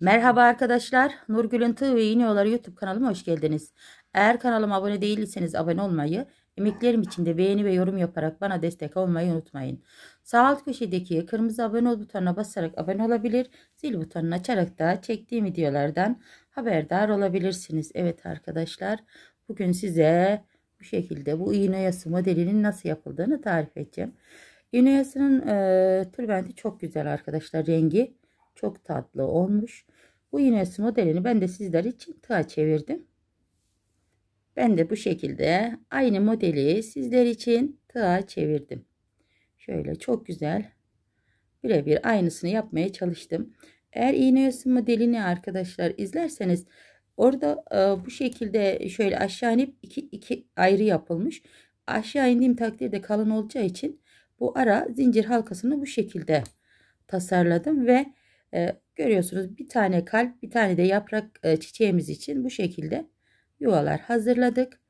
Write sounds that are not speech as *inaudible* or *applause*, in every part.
Merhaba arkadaşlar. Nurgül'ün Tığ ve İğne Yolları YouTube kanalıma hoş geldiniz. Eğer kanalıma abone değilseniz abone olmayı, emeklerim için de beğeni ve yorum yaparak bana destek olmayı unutmayın. Sağ alt köşedeki kırmızı abone ol butonuna basarak abone olabilir, zil butonunu açarak da çektiğim videolardan haberdar olabilirsiniz. Evet arkadaşlar, bugün size bu şekilde bu iğne yası modelinin nasıl yapıldığını tarif edeceğim. İğne yasının e, tülbenti çok güzel arkadaşlar rengi. Çok tatlı olmuş. Bu iğnesi modelini ben de sizler için tığa çevirdim. Ben de bu şekilde aynı modeli sizler için tığa çevirdim. Şöyle çok güzel birebir aynısını yapmaya çalıştım. Eğer iğne yosun modelini arkadaşlar izlerseniz orada e, bu şekilde şöyle aşağı inip iki, iki ayrı yapılmış. Aşağı indiğim takdirde kalın olacağı için bu ara zincir halkasını bu şekilde tasarladım ve e, görüyorsunuz bir tane kalp bir tane de yaprak e, çiçeğimiz için bu şekilde yuvalar hazırladık.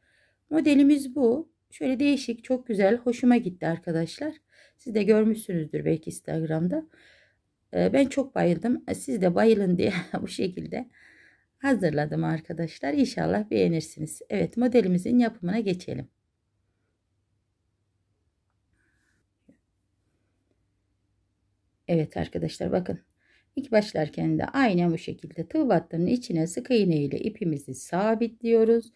Modelimiz bu. Şöyle değişik çok güzel hoşuma gitti arkadaşlar. Siz de görmüşsünüzdür belki Instagram'da. E, ben çok bayıldım. E, siz de bayılın diye *laughs* bu şekilde hazırladım arkadaşlar. İnşallah beğenirsiniz. Evet modelimizin yapımına geçelim. Evet arkadaşlar bakın İlk başlarken de aynen bu şekilde tığ battının içine sık iğne ile ipimizi sabitliyoruz.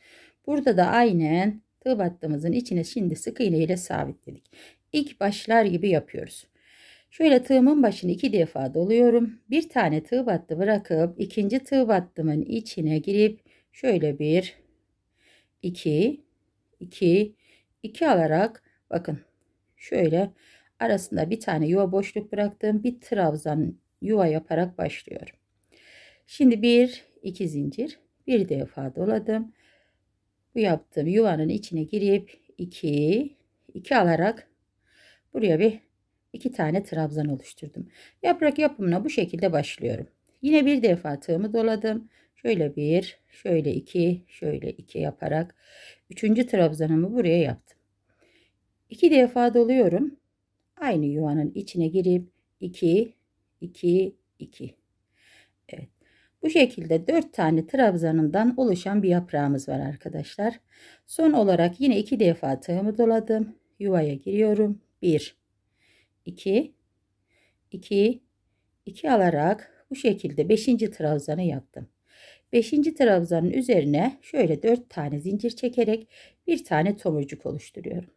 Burada da aynen tığ battığımızın içine şimdi sık iğne ile sabitledik. İlk başlar gibi yapıyoruz. Şöyle tığımın başını iki defa doluyorum. Bir tane tığ battı bırakıp ikinci tığ battımın içine girip şöyle bir iki iki iki alarak bakın şöyle arasında bir tane yuva boşluk bıraktım. Bir trabzan yuva yaparak başlıyorum. Şimdi bir iki zincir bir defa doladım. Bu yaptığım yuvanın içine girip iki iki alarak buraya bir iki tane trabzan oluşturdum. Yaprak yapımına bu şekilde başlıyorum. Yine bir defa tığımı doladım. Şöyle bir, şöyle iki, şöyle iki yaparak üçüncü trabzanımı buraya yaptım. İki defa doluyorum. Aynı yuvanın içine girip iki, 2, 2. Evet. Bu şekilde 4 tane trabzanından oluşan bir yaprağımız var arkadaşlar. Son olarak yine 2 defa tığımı doladım. Yuvaya giriyorum. 1, 2, 2, 2 alarak bu şekilde 5. trabzanı yaptım. 5. trabzanın üzerine şöyle 4 tane zincir çekerek bir tane tomurcuk oluşturuyorum.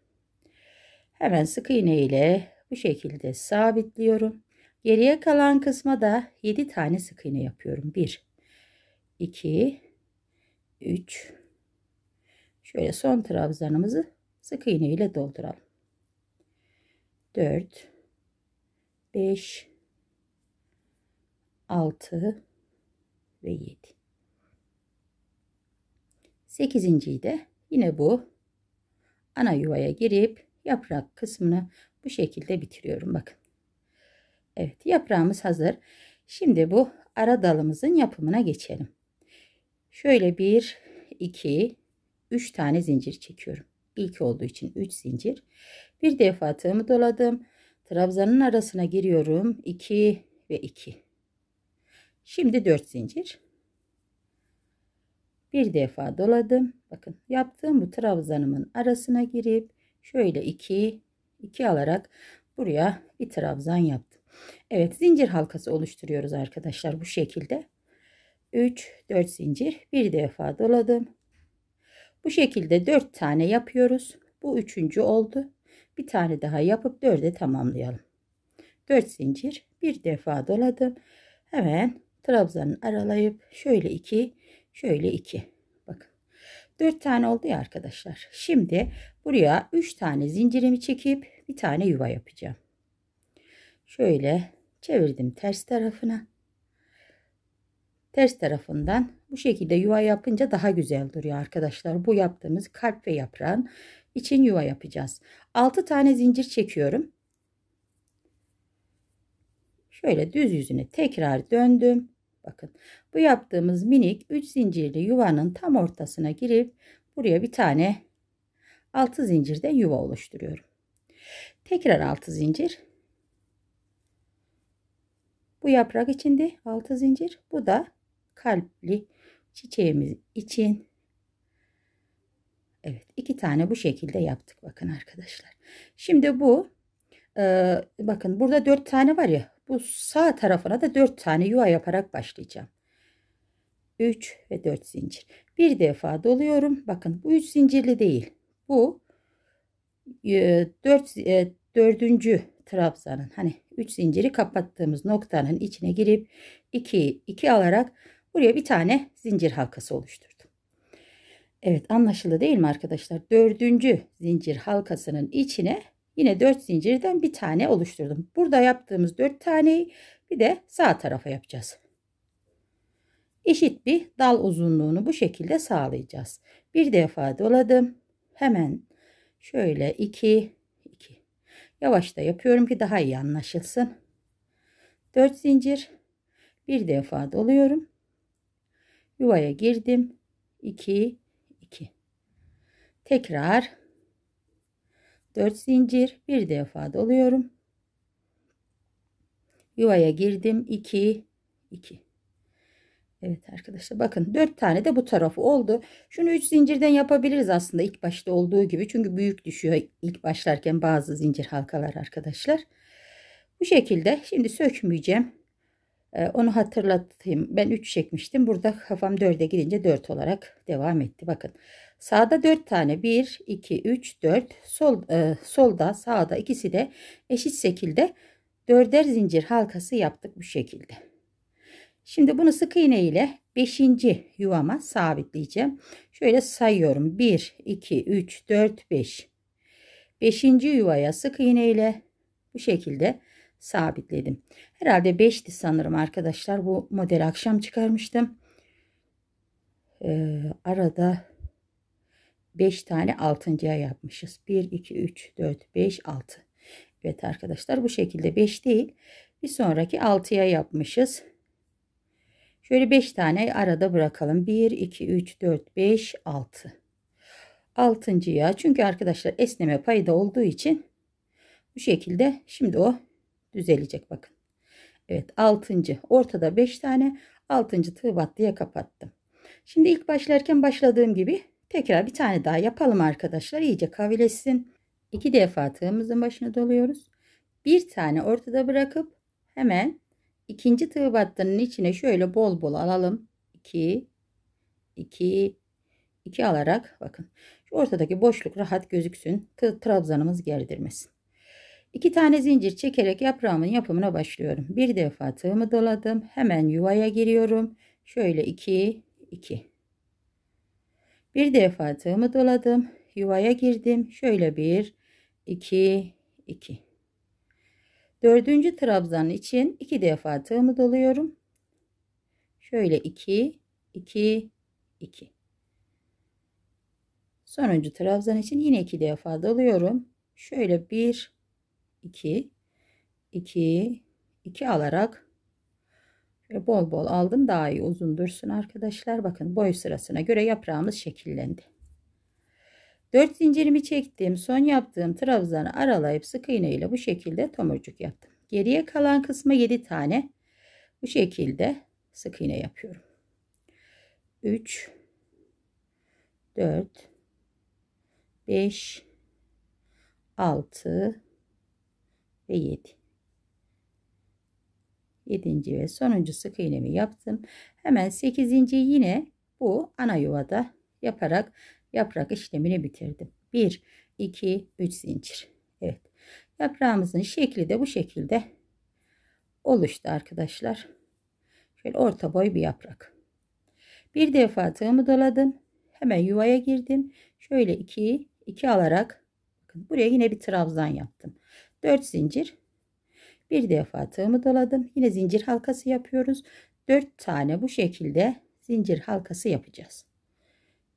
Hemen sık iğne ile bu şekilde sabitliyorum. Geriye kalan kısma da 7 tane sık iğne yapıyorum. 1 2 3 Şöyle son trabzanımızı sık iğne ile dolduralım. 4 5 6 ve 7 8.yi de yine bu ana yuvaya girip yaprak kısmını bu şekilde bitiriyorum bakın Evet yaprağımız hazır. Şimdi bu ara dalımızın yapımına geçelim. Şöyle bir, iki, üç tane zincir çekiyorum. İlk olduğu için üç zincir. Bir defa tığımı doladım. Trabzanın arasına giriyorum. 2 ve 2. Şimdi 4 zincir. Bir defa doladım. Bakın yaptığım bu trabzanımın arasına girip şöyle 2 2 alarak buraya bir trabzan yaptım. Evet zincir halkası oluşturuyoruz arkadaşlar bu şekilde. 3 4 zincir bir defa doladım. Bu şekilde 4 tane yapıyoruz. Bu üçüncü oldu. Bir tane daha yapıp 4'e tamamlayalım. 4 zincir bir defa doladım. Hemen trabzanı aralayıp şöyle 2 şöyle 2. Bakın 4 tane oldu ya arkadaşlar. Şimdi buraya 3 tane zincirimi çekip bir tane yuva yapacağım şöyle çevirdim ters tarafına. Ters tarafından bu şekilde yuva yapınca daha güzel duruyor arkadaşlar. Bu yaptığımız kalp ve yaprağın için yuva yapacağız. 6 tane zincir çekiyorum. Şöyle düz yüzüne tekrar döndüm. Bakın bu yaptığımız minik 3 zincirli yuvanın tam ortasına girip buraya bir tane 6 zincirde yuva oluşturuyorum. Tekrar 6 zincir bu yaprak içinde 6 zincir. Bu da kalpli çiçeğimiz için. Evet iki tane bu şekilde yaptık bakın arkadaşlar. Şimdi bu e, bakın burada 4 tane var ya. Bu sağ tarafına da 4 tane yuva yaparak başlayacağım. 3 ve 4 zincir. Bir defa doluyorum. Bakın bu 3 zincirli değil. Bu 4 e, dört, e, dördüncü trabzanın hani 3 zinciri kapattığımız noktanın içine girip 2 2 alarak buraya bir tane zincir halkası oluşturdum. Evet anlaşıldı değil mi arkadaşlar? Dördüncü zincir halkasının içine yine 4 zincirden bir tane oluşturdum. Burada yaptığımız 4 taneyi bir de sağ tarafa yapacağız. Eşit bir dal uzunluğunu bu şekilde sağlayacağız. Bir defa doladım. Hemen şöyle 2 Yavaş da yapıyorum ki daha iyi anlaşılsın. 4 zincir. Bir defa doluyorum. Yuvaya girdim. 2 2. Tekrar 4 zincir bir defa doluyorum. Yuvaya girdim. 2 2. Evet arkadaşlar bakın 4 tane de bu tarafı oldu. Şunu 3 zincirden yapabiliriz aslında ilk başta olduğu gibi. Çünkü büyük düşüyor ilk başlarken bazı zincir halkalar arkadaşlar. Bu şekilde şimdi sökmeyeceğim. Ee, onu hatırlatayım. Ben 3 çekmiştim. Burada kafam 4'e girince 4 olarak devam etti. Bakın sağda 4 tane 1, 2, 3, 4. Sol, e, solda sağda ikisi de eşit şekilde 4'er zincir halkası yaptık bu şekilde. Şimdi bunu sık iğne ile 5. yuvama sabitleyeceğim. Şöyle sayıyorum. 1, 2, 3, 4, 5. 5. yuvaya sık iğne ile bu şekilde sabitledim. Herhalde 5'ti sanırım arkadaşlar. Bu model akşam çıkarmıştım. Ee, arada 5 tane altıncıya yapmışız. 1, 2, 3, 4, 5, 6. Evet arkadaşlar bu şekilde 5 değil. Bir sonraki 6'ya yapmışız. Şöyle 5 tane arada bırakalım. 1, 2, 3, 4, 5, 6. 6. yağ. Çünkü arkadaşlar esneme payı da olduğu için bu şekilde şimdi o düzelecek bakın. Evet 6. ortada 5 tane 6. tığ battıya kapattım. Şimdi ilk başlarken başladığım gibi tekrar bir tane daha yapalım arkadaşlar. İyice kavilesin. 2 defa tığımızın başına doluyoruz. Bir tane ortada bırakıp hemen İkinci tığ battının içine şöyle bol bol alalım. 2 2 2 alarak bakın. Şu ortadaki boşluk rahat gözüksün. Tığ trabzanımız gerdirmesin. 2 tane zincir çekerek yaprağımın yapımına başlıyorum. Bir defa tığımı doladım. Hemen yuvaya giriyorum. Şöyle 2 2 Bir defa tığımı doladım. Yuvaya girdim. Şöyle 1 2 2 Dördüncü trabzan için iki defa tığımı doluyorum. Şöyle 2, 2, 2. Sonuncu trabzan için yine iki defa doluyorum. Şöyle 1, 2, 2, 2 alarak bol bol aldım. Daha iyi uzun dursun arkadaşlar. Bakın boy sırasına göre yaprağımız şekillendi. 4 zincirimi çektim. Son yaptığım trabzanı aralayıp sık iğne ile bu şekilde tomurcuk yaptım. Geriye kalan kısmı 7 tane bu şekilde sık iğne yapıyorum. 3 4 5 6 ve 7 7. ve sonuncu sık iğnemi yaptım. Hemen 8. yine bu ana yuvada yaparak yaprak işlemini bitirdim. 1, 2, 3 zincir. Evet. Yaprağımızın şekli de bu şekilde oluştu arkadaşlar. Şöyle orta boy bir yaprak. Bir defa tığımı doladım. Hemen yuvaya girdim. Şöyle 2, 2 alarak bakın buraya yine bir trabzan yaptım. 4 zincir. Bir defa tığımı doladım. Yine zincir halkası yapıyoruz. 4 tane bu şekilde zincir halkası yapacağız.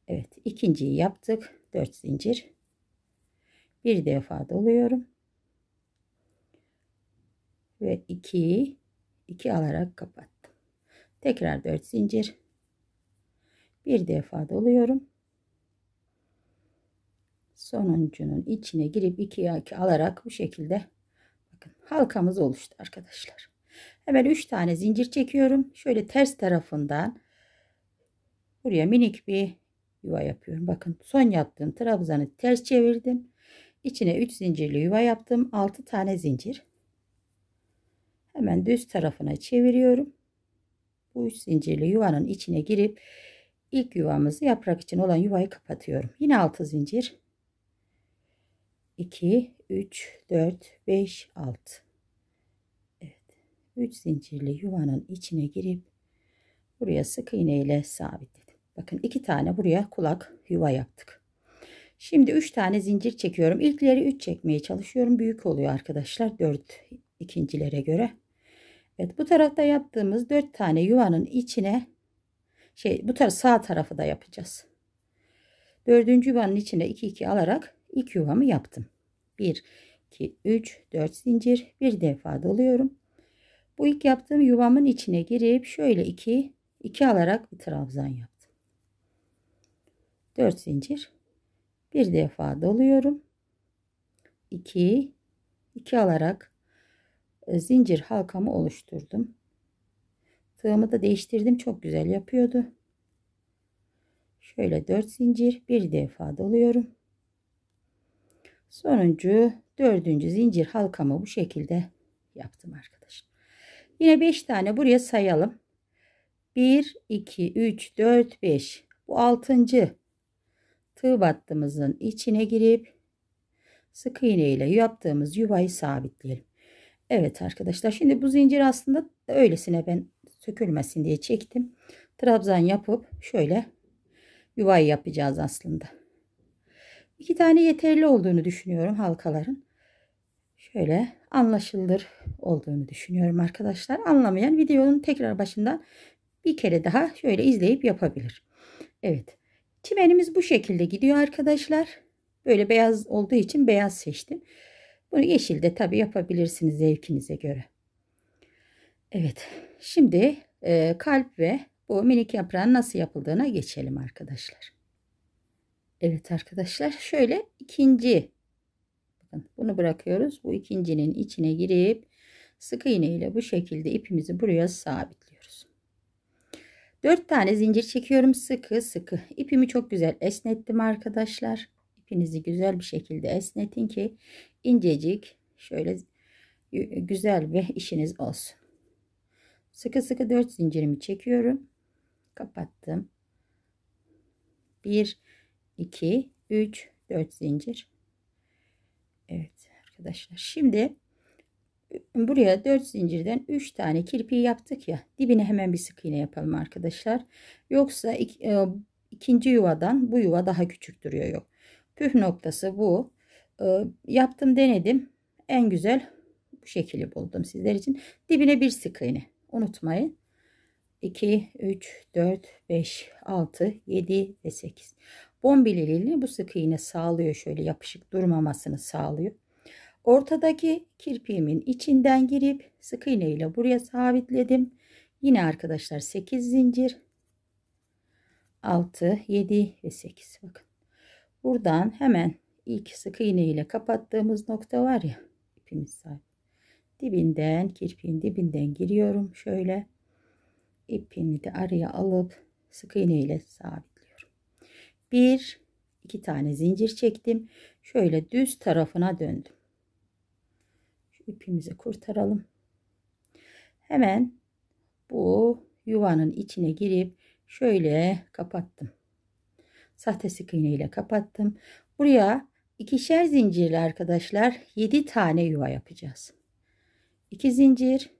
Evet ikinciyi yaptık. 4 zincir. Bir defa doluyorum. Ve 2 2 alarak kapattım. Tekrar 4 zincir. Bir defa doluyorum. Sonuncunun içine girip 2'ye 2 alarak bu şekilde bakın halkamız oluştu arkadaşlar. Hemen 3 tane zincir çekiyorum. Şöyle ters tarafından buraya minik bir yuva yapıyorum. Bakın son yaptığım trabzanı ters çevirdim. İçine 3 zincirli yuva yaptım. 6 tane zincir. Hemen düz tarafına çeviriyorum. Bu 3 zincirli yuvanın içine girip ilk yuvamızı yaprak için olan yuvayı kapatıyorum. Yine 6 zincir. 2, 3, 4, 5, 6. Evet. 3 zincirli yuvanın içine girip buraya sık iğne ile sabitledim. Bakın iki tane buraya kulak yuva yaptık. Şimdi üç tane zincir çekiyorum. İlkleri üç çekmeye çalışıyorum. Büyük oluyor arkadaşlar. Dört ikincilere göre. Evet bu tarafta yaptığımız dört tane yuvanın içine şey bu taraf sağ tarafı da yapacağız. Dördüncü yuvanın içine iki iki alarak ilk yuvamı yaptım. Bir, iki, üç, dört zincir bir defa doluyorum. Bu ilk yaptığım yuvamın içine girip şöyle iki iki alarak bir trabzan yaptım. 4 zincir bir defa doluyorum 2 2 alarak e, zincir halkamı oluşturdum tığımı da değiştirdim çok güzel yapıyordu şöyle 4 zincir bir defa doluyorum sonuncu dördüncü zincir halkamı bu şekilde yaptım arkadaşlar yine 5 tane buraya sayalım 1 2 3 4 5 bu altıncı tığ battımızın içine girip sık iğne ile yaptığımız yuvayı sabitleyelim. Evet arkadaşlar şimdi bu zincir aslında öylesine ben sökülmesin diye çektim. Trabzan yapıp şöyle yuvayı yapacağız aslında. İki tane yeterli olduğunu düşünüyorum halkaların. Şöyle anlaşılır olduğunu düşünüyorum arkadaşlar. Anlamayan videonun tekrar başından bir kere daha şöyle izleyip yapabilir. Evet. Çimenimiz bu şekilde gidiyor arkadaşlar. Böyle beyaz olduğu için beyaz seçtim. Bunu yeşilde tabi yapabilirsiniz zevkinize göre. Evet şimdi e, kalp ve bu minik yaprağın nasıl yapıldığına geçelim arkadaşlar. Evet arkadaşlar şöyle ikinci bakın bunu bırakıyoruz. Bu ikincinin içine girip sık iğne ile bu şekilde ipimizi buraya sabitliyoruz. 4 tane zincir çekiyorum sıkı sıkı ipimi çok güzel esnettim arkadaşlar ipinizi güzel bir şekilde esnetin ki incecik şöyle güzel bir işiniz olsun sıkı sıkı 4 zincirimi çekiyorum kapattım 1 2 3 4 zincir Evet arkadaşlar şimdi buraya 4 zincirden 3 tane kirpiği yaptık ya dibine hemen bir sık iğne yapalım arkadaşlar yoksa ik, e, ikinci yuvadan bu yuva daha küçük duruyor yok püf noktası bu e, yaptım denedim en güzel bu şekli buldum sizler için dibine bir sık iğne unutmayın 2 3 4 5 6 7 ve 8 bombileliğini bu sık iğne sağlıyor şöyle yapışık durmamasını sağlıyor Ortadaki kirpiğimin içinden girip sık iğne ile buraya sabitledim. Yine arkadaşlar 8 zincir. 6, 7 ve 8. Bakın. Buradan hemen ilk sık iğne ile kapattığımız nokta var ya ipimiz sahip. Dibinden kirpiğin dibinden giriyorum şöyle. ipimi de araya alıp sık iğne ile sabitliyorum. Bir iki tane zincir çektim. Şöyle düz tarafına döndüm ipimizi kurtaralım. Hemen bu yuvanın içine girip şöyle kapattım. Sahte sık iğne ile kapattım. Buraya ikişer zincirli arkadaşlar 7 tane yuva yapacağız. 2 zincir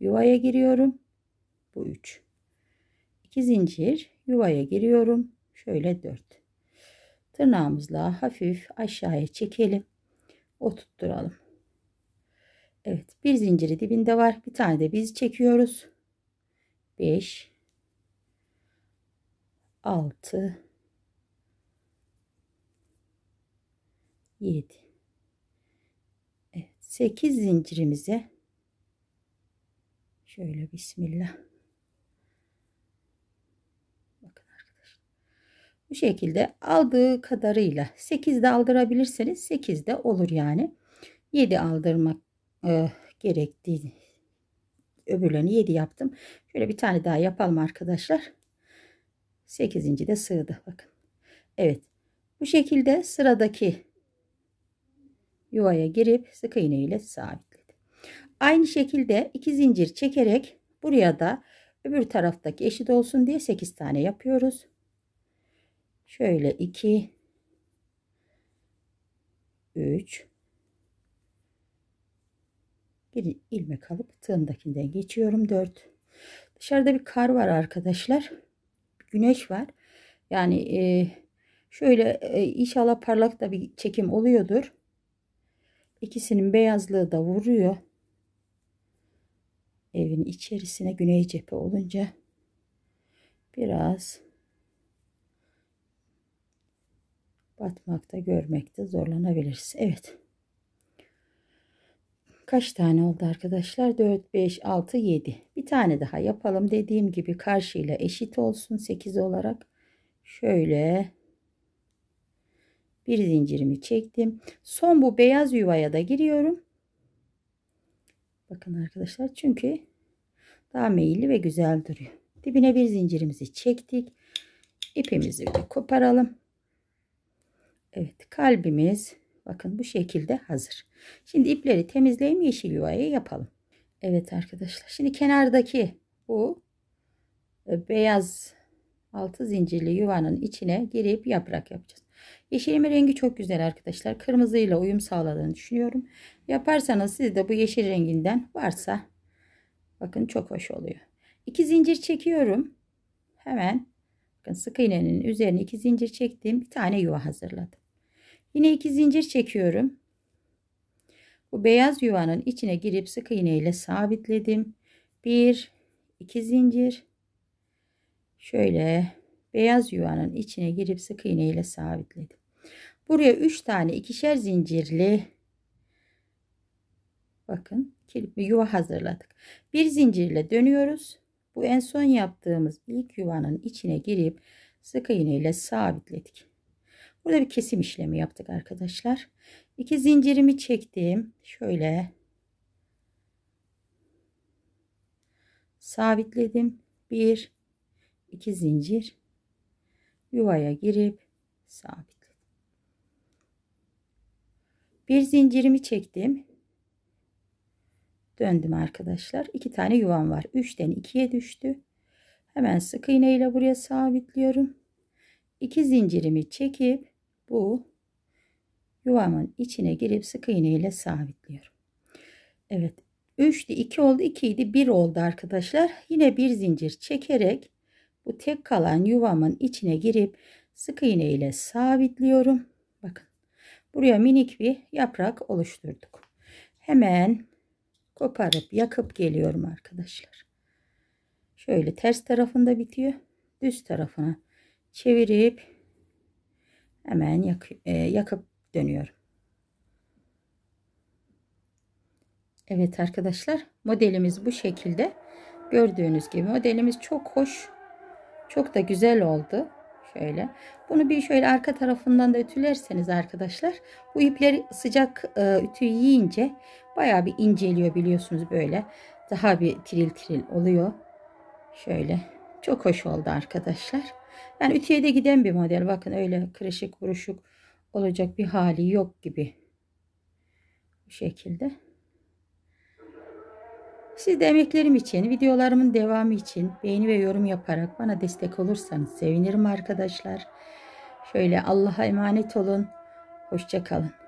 yuvaya giriyorum. Bu 3. 2 zincir yuvaya giriyorum. Şöyle 4. Tırnağımızla hafif aşağıya çekelim oturtturalım. Evet bir zinciri dibinde var. Bir tane de biz çekiyoruz. 5 6 7 Evet 8 zincirimizi şöyle bismillah Bu şekilde aldığı kadarıyla 8 de aldırabilirseniz 8 de olur yani. 7 aldırmak e, gerektiği öbürlerini 7 yaptım. Şöyle bir tane daha yapalım arkadaşlar. 8. de sığdı. Bakın. Evet. Bu şekilde sıradaki yuvaya girip sık iğne ile sabitledim. Aynı şekilde 2 zincir çekerek buraya da öbür taraftaki eşit olsun diye 8 tane yapıyoruz. Şöyle 2 3 bir ilmek alıp tığındakinden geçiyorum 4 dışarıda bir kar var arkadaşlar güneş var yani e, şöyle e, inşallah parlak da bir çekim oluyordur ikisinin beyazlığı da vuruyor evin içerisine güney cephe olunca biraz batmakta görmekte zorlanabiliriz. Evet. Kaç tane oldu arkadaşlar? 4, 5, 6, 7. Bir tane daha yapalım. Dediğim gibi karşıyla eşit olsun 8 olarak. Şöyle bir zincirimi çektim. Son bu beyaz yuvaya da giriyorum. Bakın arkadaşlar çünkü daha meyilli ve güzel duruyor. Dibine bir zincirimizi çektik. İpimizi bir koparalım. Evet kalbimiz bakın bu şekilde hazır. Şimdi ipleri temizleyip yeşil yuvayı yapalım. Evet arkadaşlar şimdi kenardaki bu e, beyaz altı zincirli yuvanın içine girip yaprak yapacağız. Yeşilimi rengi çok güzel arkadaşlar. Kırmızıyla uyum sağladığını düşünüyorum. Yaparsanız siz de bu yeşil renginden varsa bakın çok hoş oluyor. İki zincir çekiyorum. Hemen Bakın sık iğnenin üzerine iki zincir çektim. Bir tane yuva hazırladım. Yine iki zincir çekiyorum. Bu beyaz yuvanın içine girip sık iğne ile sabitledim. Bir, iki zincir. Şöyle beyaz yuvanın içine girip sık iğne ile sabitledim. Buraya üç tane ikişer zincirli bakın kirpi yuva hazırladık. Bir zincirle dönüyoruz. Bu en son yaptığımız ilk yuvanın içine girip sık iğne ile sabitledik. Burada bir kesim işlemi yaptık arkadaşlar. İki zincirimi çektim. Şöyle sabitledim. Bir, iki zincir yuvaya girip sabitledim. Bir zincirimi çektim döndüm arkadaşlar. 2 tane yuvam var. 3'ten 2'ye düştü. Hemen sık iğne ile buraya sabitliyorum. 2 zincirimi çekip bu yuvamın içine girip sık iğne ile sabitliyorum. Evet. 3'tü 2 oldu 2 idi 1 oldu arkadaşlar. Yine bir zincir çekerek bu tek kalan yuvamın içine girip sık iğne ile sabitliyorum. Bakın buraya minik bir yaprak oluşturduk. Hemen koparıp yakıp geliyorum arkadaşlar. Şöyle ters tarafında bitiyor. Düz tarafına çevirip hemen yak e, yakıp dönüyorum. Evet arkadaşlar modelimiz bu şekilde. Gördüğünüz gibi modelimiz çok hoş. Çok da güzel oldu. Şöyle. Bunu bir şöyle arka tarafından da ütülerseniz arkadaşlar bu ipler sıcak e, ütü yiyince baya bir inceliyor biliyorsunuz böyle. Daha bir tiril tiril oluyor. Şöyle. Çok hoş oldu arkadaşlar. Yani ütüye de giden bir model. Bakın öyle kırışık buruşuk olacak bir hali yok gibi. Bu şekilde. Siz de emeklerim için, videolarımın devamı için beğeni ve yorum yaparak bana destek olursanız sevinirim arkadaşlar. Şöyle Allah'a emanet olun. Hoşçakalın.